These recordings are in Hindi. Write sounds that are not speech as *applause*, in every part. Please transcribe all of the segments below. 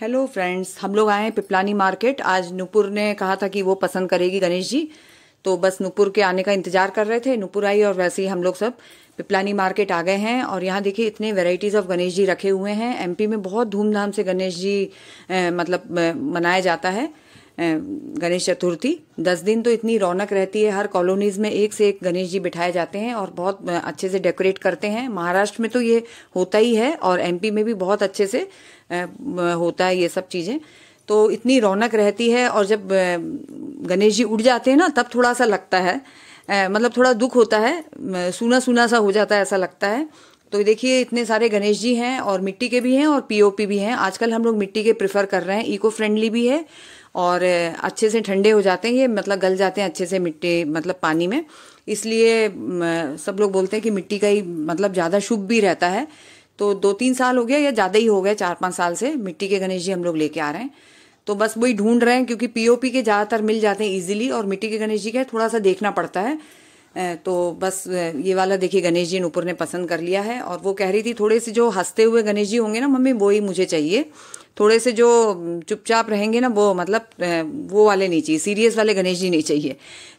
हेलो फ्रेंड्स हम लोग आए हैं पिपलानी मार्केट आज नूपुर ने कहा था कि वो पसंद करेगी गणेश जी तो बस नूपुर के आने का इंतजार कर रहे थे नूपुर आई और वैसे ही हम लोग सब पिपलानी मार्केट आ गए हैं और यहाँ देखिए इतने वेराइटीज़ ऑफ गणेश जी रखे हुए हैं एमपी में बहुत धूमधाम से गणेश जी ए, मतलब मनाया जाता है गणेश चतुर्थी दस दिन तो इतनी रौनक रहती है हर कॉलोनीज में एक से एक गणेश जी बिठाए जाते हैं और बहुत अच्छे से डेकोरेट करते हैं महाराष्ट्र में तो ये होता ही है और एमपी में भी बहुत अच्छे से होता है ये सब चीज़ें तो इतनी रौनक रहती है और जब गणेश जी उड़ जाते हैं ना तब थोड़ा सा लगता है मतलब थोड़ा दुख होता है सूना सूना सा हो जाता है ऐसा लगता है तो देखिए इतने सारे गणेश जी हैं और मिट्टी के भी हैं और पीओपी भी हैं आजकल हम लोग मिट्टी के प्रेफर कर रहे हैं इको फ्रेंडली भी है और अच्छे से ठंडे हो जाते हैं ये मतलब गल जाते हैं अच्छे से मिट्टी मतलब पानी में इसलिए सब लोग बोलते हैं कि मिट्टी का ही मतलब ज़्यादा शुभ भी रहता है तो दो तीन साल हो गया या ज़्यादा ही हो गया चार पाँच साल से मिट्टी के गणेश जी हम लोग लेके आ रहे हैं तो बस वही ढूंढ रहे हैं क्योंकि पीओपी के ज़्यादातर मिल जाते हैं इजीली और मिट्टी के गणेश जी का थोड़ा सा देखना पड़ता है तो बस ये वाला देखिए गणेश जी नूपुर ने पसंद कर लिया है और वो कह रही थी थोड़े से जो हंसते हुए गणेश जी होंगे ना मम्मी वो ही मुझे चाहिए थोड़े से जो चुपचाप रहेंगे ना वो मतलब वो वाले नहीं चाहिए सीरियस वाले गणेश जी नहीं चाहिए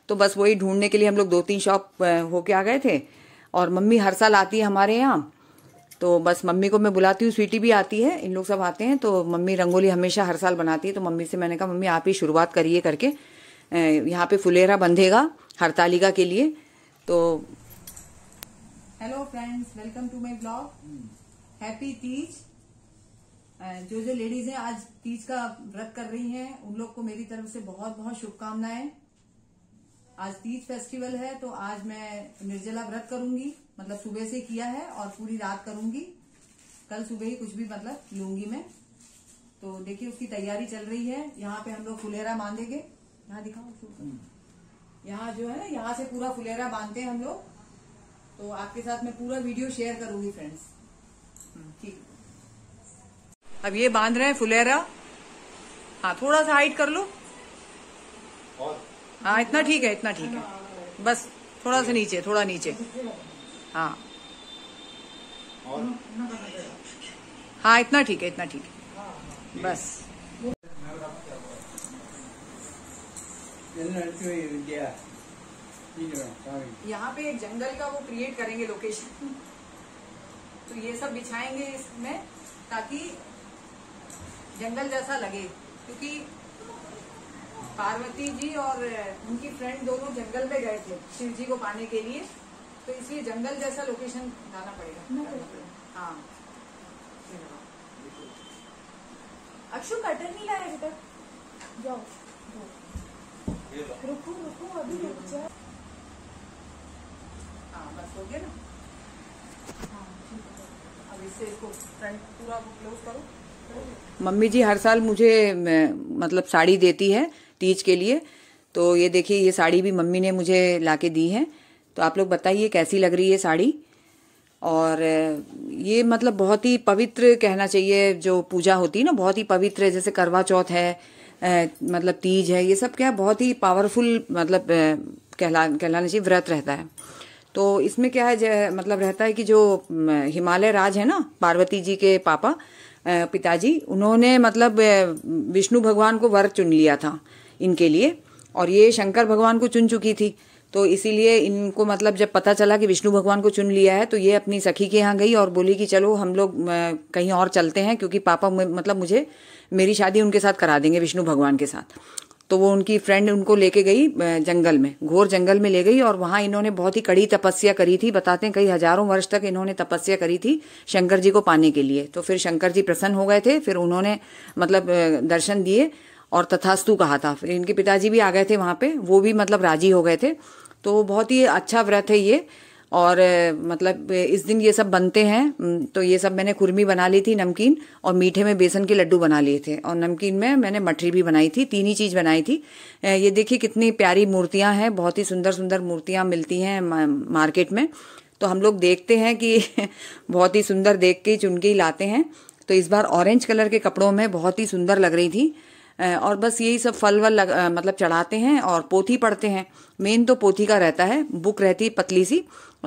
तो बस वही ढूंढने के लिए हम लोग दो तीन शॉप होके आ गए थे और मम्मी हर साल आती है हमारे यहाँ तो बस मम्मी को मैं बुलाती हूँ स्वीटी भी आती है इन लोग सब आते हैं तो मम्मी रंगोली हमेशा हर साल बनाती है तो मम्मी से मैंने कहा मम्मी आप ही शुरुआत करिए करके यहाँ पे फुलेरा बंधेगा हरतालिका के लिए तो hello friends welcome to my blog happy Teej जो जो लेडीज हैं आज तीज का व्रत कर रही हैं उन लोग को मेरी तरफ से बहुत बहुत शुभकामनाएं आज तीज फेस्टिवल है तो आज मैं निर्जला व्रत करूंगी मतलब सुबह से किया है और पूरी रात करूंगी कल सुबह ही कुछ भी मतलब लूंगी मैं तो देखिए उसकी तैयारी चल रही है यहाँ पे हम लोग फुलेरा बांधेंगे यहाँ दिखाओ यहाँ जो है यहाँ से पूरा फुलेरा बांधते हैं हम लोग तो आपके साथ मैं पूरा वीडियो शेयर करूंगी फ्रेंड्स ठीक अब ये बांध रहे हैं फुलेरा हाँ थोड़ा सा हाइट कर लो हाँ इतना ठीक है इतना ठीक है बस थोड़ा सा नीचे थोड़ा नीचे हाँ हाँ इतना ठीक है इतना ठीक है बस तो यहाँ पे एक जंगल का वो क्रिएट करेंगे लोकेशन तो ये सब बिछाएंगे इसमें ताकि जंगल जैसा लगे क्योंकि पार्वती जी और उनकी फ्रेंड दोनों जंगल में गए थे शिव जी को पाने के लिए तो इसलिए जंगल जैसा लोकेशन जाना पड़ेगा हाँ अक्षु कटर नहीं लाया अभी तक जाओ रुको रुको अभी रुक जाओ हाँ बस हो गया ना हाँ अब इससे इसको फ्रंट पूरा क्लोज करो मम्मी जी हर साल मुझे मतलब साड़ी देती है तीज के लिए तो ये देखिए ये साड़ी भी मम्मी ने मुझे लाके दी है तो आप लोग बताइए कैसी लग रही है साड़ी और ये मतलब बहुत ही पवित्र कहना चाहिए जो पूजा होती है ना बहुत ही पवित्र है जैसे करवा चौथ है मतलब तीज है ये सब क्या बहुत ही पावरफुल मतलब कहला कहलाना चाहिए व्रत रहता है तो इसमें क्या है मतलब रहता है कि जो हिमालय राज है ना पार्वती जी के पापा पिताजी उन्होंने मतलब विष्णु भगवान को वर चुन लिया था इनके लिए और ये शंकर भगवान को चुन चुकी थी तो इसीलिए इनको मतलब जब पता चला कि विष्णु भगवान को चुन लिया है तो ये अपनी सखी के यहाँ गई और बोली कि चलो हम लोग कहीं और चलते हैं क्योंकि पापा मतलब मुझे मेरी शादी उनके साथ करा देंगे विष्णु भगवान के साथ तो वो उनकी फ्रेंड उनको लेके गई जंगल में घोर जंगल में ले गई और वहां इन्होंने बहुत ही कड़ी तपस्या करी थी बताते हैं कई हजारों वर्ष तक इन्होंने तपस्या करी थी शंकर जी को पाने के लिए तो फिर शंकर जी प्रसन्न हो गए थे फिर उन्होंने मतलब दर्शन दिए और तथास्तु कहा था फिर इनके पिताजी भी आ गए थे वहां पे वो भी मतलब राजी हो गए थे तो बहुत ही अच्छा व्रत है ये और मतलब इस दिन ये सब बनते हैं तो ये सब मैंने कुर्मी बना ली थी नमकीन और मीठे में बेसन के लड्डू बना लिए थे और नमकीन में मैंने मठरी भी बनाई थी तीन ही चीज़ बनाई थी ये देखिए कितनी प्यारी मूर्तियाँ हैं बहुत ही सुंदर सुंदर मूर्तियाँ मिलती हैं मार्केट में तो हम लोग देखते हैं कि *laughs* बहुत ही सुंदर देख के चुन के ही लाते हैं तो इस बार ऑरेंज कलर के कपड़ों में बहुत ही सुंदर लग रही थी और बस यही सब फल वल मतलब चढ़ाते हैं और पोथी पढ़ते हैं मेन तो पोथी का रहता है बुक रहती है पतली सी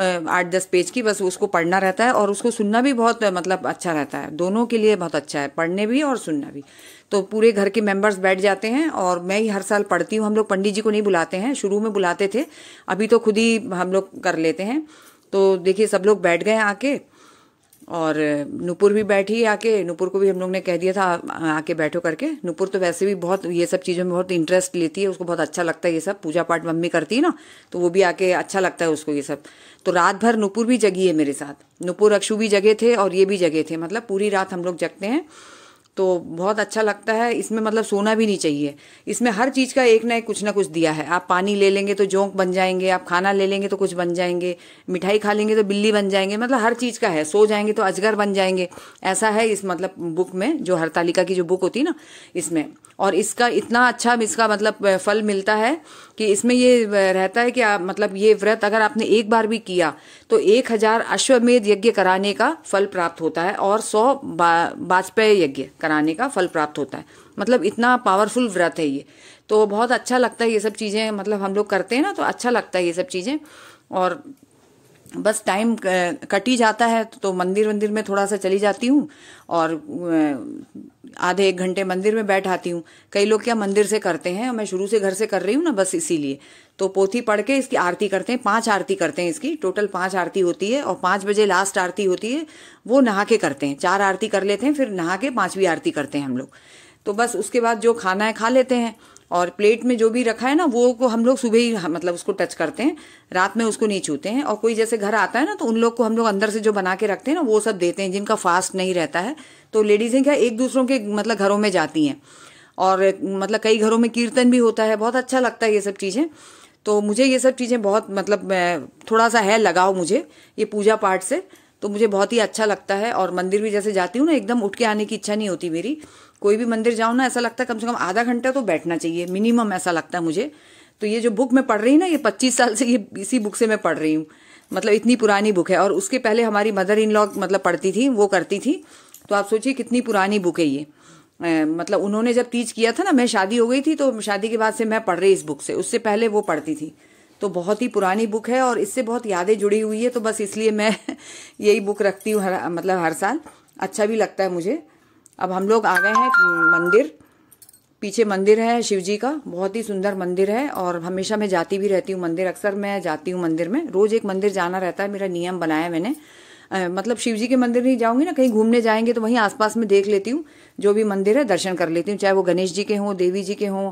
आठ दस पेज की बस उसको पढ़ना रहता है और उसको सुनना भी बहुत मतलब अच्छा रहता है दोनों के लिए बहुत अच्छा है पढ़ने भी और सुनना भी तो पूरे घर के मेंबर्स बैठ जाते हैं और मैं ही हर साल पढ़ती हूँ हम लोग पंडित जी को नहीं बुलाते हैं शुरू में बुलाते थे अभी तो खुद ही हम लोग कर लेते हैं तो देखिए सब लोग बैठ गए आके और नूपुर भी बैठी है आके नूपुर को भी हम लोग ने कह दिया था आके बैठो करके नुपुर तो वैसे भी बहुत ये सब चीज़ों में बहुत इंटरेस्ट लेती है उसको बहुत अच्छा लगता है ये सब पूजा पाठ मम्मी करती है ना तो वो भी आके अच्छा लगता है उसको ये सब तो रात भर नुपुर भी जगी है मेरे साथ नूपुर अक्षु भी जगे थे और ये भी जगे थे मतलब पूरी रात हम लोग जगते हैं तो बहुत अच्छा लगता है इसमें मतलब सोना भी नहीं चाहिए इसमें हर चीज़ का एक ना एक कुछ ना कुछ दिया है आप पानी ले लेंगे तो जोंक बन जाएंगे आप खाना ले लेंगे तो कुछ बन जाएंगे मिठाई खा लेंगे तो बिल्ली बन जाएंगे मतलब हर चीज़ का है सो जाएंगे तो अजगर बन जाएंगे ऐसा है इस मतलब बुक में जो हरतालिका की जो बुक होती है ना इसमें और इसका इतना अच्छा इसका मतलब फल मिलता है कि इसमें ये रहता है कि आप मतलब ये व्रत अगर आपने एक बार भी किया तो एक हजार अश्वमेध यज्ञ कराने का फल प्राप्त होता है और सौ बा, वाजपेय यज्ञ कराने का फल प्राप्त होता है मतलब इतना पावरफुल व्रत है ये तो बहुत अच्छा लगता है ये सब चीज़ें मतलब हम लोग करते हैं ना तो अच्छा लगता है ये सब चीज़ें और बस टाइम कट ही जाता है तो मंदिर वंदिर में थोड़ा सा चली जाती हूँ और आधे एक घंटे मंदिर में बैठ आती हूँ कई लोग क्या मंदिर से करते हैं मैं शुरू से घर से कर रही हूँ ना बस इसीलिए तो पोथी पढ़ के इसकी आरती करते हैं पांच आरती करते हैं इसकी टोटल पांच आरती होती है और पांच बजे लास्ट आरती होती है वो नहा के करते हैं चार आरती कर लेते हैं फिर नहा के पांचवी आरती करते हैं हम लोग तो बस उसके बाद जो खाना है खा लेते हैं और प्लेट में जो भी रखा है ना वो को हम लोग सुबह ही मतलब उसको टच करते हैं रात में उसको नहीं छूते हैं और कोई जैसे घर आता है ना तो उन लोग को हम लोग अंदर से जो बना के रखते हैं ना वो सब देते हैं जिनका फास्ट नहीं रहता है तो लेडीज़ें क्या एक दूसरों के मतलब घरों में जाती हैं और मतलब कई घरों में कीर्तन भी होता है बहुत अच्छा लगता है ये सब चीज़ें तो मुझे ये सब चीज़ें बहुत मतलब थोड़ा सा है लगाव मुझे ये पूजा पाठ से तो मुझे बहुत ही अच्छा लगता है और मंदिर भी जैसे जाती हूँ ना एकदम उठ के आने की इच्छा नहीं होती मेरी कोई भी मंदिर जाऊं ना ऐसा लगता है कम से कम आधा घंटा तो बैठना चाहिए मिनिमम ऐसा लगता है मुझे तो ये जो बुक मैं पढ़ रही ना ये पच्चीस साल से ये इसी बुक से मैं पढ़ रही हूँ मतलब इतनी पुरानी बुक है और उसके पहले हमारी मदर इन लॉ मतलब पढ़ती थी वो करती थी तो आप सोचिए कितनी पुरानी बुक है ये मतलब उन्होंने जब टीच किया था ना मैं शादी हो गई थी तो शादी के बाद से मैं पढ़ रही इस बुक से उससे पहले वो पढ़ती थी तो बहुत ही पुरानी बुक है और इससे बहुत यादें जुड़ी हुई है तो बस इसलिए मैं *laughs* यही बुक रखती हूँ मतलब हर साल अच्छा भी लगता है मुझे अब हम लोग आ गए हैं मंदिर पीछे मंदिर है शिव जी का बहुत ही सुंदर मंदिर है और हमेशा मैं जाती भी रहती हूँ मंदिर अक्सर मैं जाती हूँ मंदिर में रोज़ एक मंदिर जाना रहता है मेरा नियम बनाया मैंने मतलब शिव जी के मंदिर नहीं जाऊंगी ना कहीं घूमने जाएंगे तो वहीं आसपास में देख लेती हूँ जो भी मंदिर है दर्शन कर लेती हूँ चाहे वो गणेश जी के हों देवी जी के हों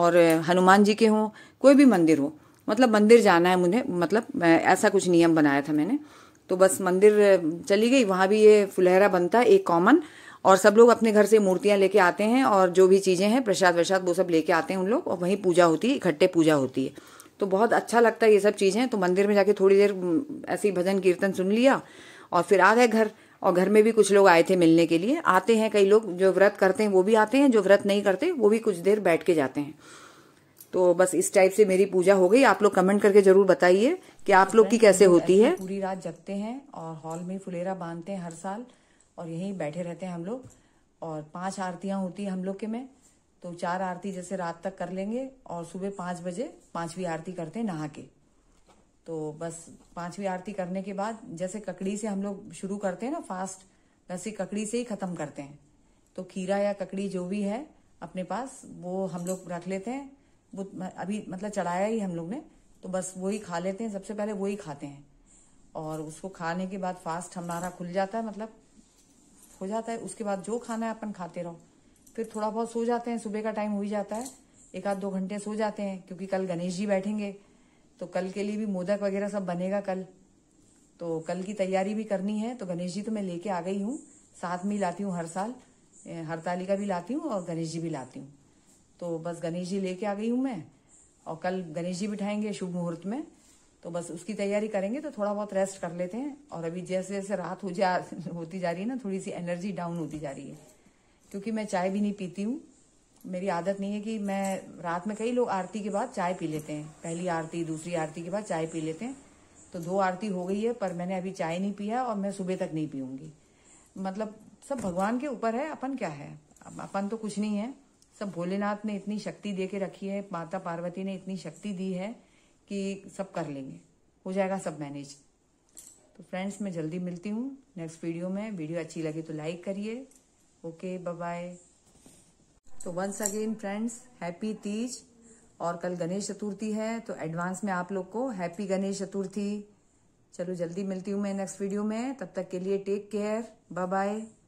और हनुमान जी के हों कोई भी मंदिर हो मतलब मंदिर जाना है मुझे मतलब ऐसा कुछ नियम बनाया था मैंने तो बस मंदिर चली गई वहाँ भी ये फुलहरा बनता है एक कॉमन और सब लोग अपने घर से मूर्तियां लेके आते हैं और जो भी चीज़ें हैं प्रसाद वसाद वो सब लेके आते हैं उन लोग और वहीं पूजा होती है इकट्ठे पूजा होती है तो बहुत अच्छा लगता है ये सब चीज़ें तो मंदिर में जाके थोड़ी देर ऐसे ही भजन कीर्तन सुन लिया और फिर आ गए घर और घर में भी कुछ लोग आए थे मिलने के लिए आते हैं कई लोग जो व्रत करते हैं वो भी आते हैं जो व्रत नहीं करते वो भी कुछ देर बैठ के जाते हैं तो बस इस टाइप से मेरी पूजा हो गई आप लोग कमेंट करके जरूर बताइए कि आप लोग की कैसे होती है पूरी रात जगते हैं और हॉल में फुलेरा बांधते हैं हर साल और यहीं बैठे रहते हैं हम लोग और पांच आरतियां होती है हम लोग के में तो चार आरती जैसे रात तक कर लेंगे और सुबह पांच बजे पांचवी आरती करते हैं नहा के तो बस पांचवी आरती करने के बाद जैसे ककड़ी से हम लोग शुरू करते हैं ना फास्ट वैसे ककड़ी से ही खत्म करते हैं तो खीरा या ककड़ी जो भी है अपने पास वो हम लोग रख लेते हैं वो अभी मतलब चढ़ाया ही हम लोग ने तो बस वही खा लेते हैं सबसे पहले वही खाते हैं और उसको खाने के बाद फास्ट हमारा खुल जाता है मतलब हो जाता है उसके बाद जो खाना है अपन खाते रहो फिर थोड़ा बहुत सो जाते हैं सुबह का टाइम हो ही जाता है एक आध दो घंटे सो जाते हैं क्योंकि कल गणेश जी बैठेंगे तो कल के लिए भी मोदक वगैरह सब बनेगा कल तो कल की तैयारी भी करनी है तो गणेश जी तो मैं लेके आ गई हूँ साथ में लाती हूँ हर साल हरतालिका भी लाती हूँ और गणेश जी भी लाती हूँ तो बस गणेश जी लेके आ गई हूँ मैं और कल गणेश जी बिठाएंगे शुभ मुहूर्त में तो बस उसकी तैयारी करेंगे तो थोड़ा बहुत रेस्ट कर लेते हैं और अभी जैसे जैसे रात हो जा होती जा रही है ना थोड़ी सी एनर्जी डाउन होती जा रही है क्योंकि मैं चाय भी नहीं पीती हूँ मेरी आदत नहीं है कि मैं रात में कई लोग आरती के बाद चाय पी लेते हैं पहली आरती दूसरी आरती के बाद चाय पी लेते हैं तो दो आरती हो गई है पर मैंने अभी चाय नहीं पिया और मैं सुबह तक नहीं पीऊंगी मतलब सब भगवान के ऊपर है अपन क्या है अपन तो कुछ नहीं है सब भोलेनाथ ने इतनी शक्ति दे के रखी है माता पार्वती ने इतनी शक्ति दी है कि सब कर लेंगे हो जाएगा सब मैनेज तो फ्रेंड्स मैं जल्दी मिलती हूँ नेक्स्ट वीडियो में वीडियो अच्छी लगी तो लाइक करिए ओके बाय तो once again friends happy Teej और कल गणेश चतुर्थी है तो एडवांस में आप लोग को हैप्पी गणेश चतुर्थी चलो जल्दी मिलती हूँ मैं नेक्स्ट वीडियो में तब तक के लिए टेक केयर बाय बाय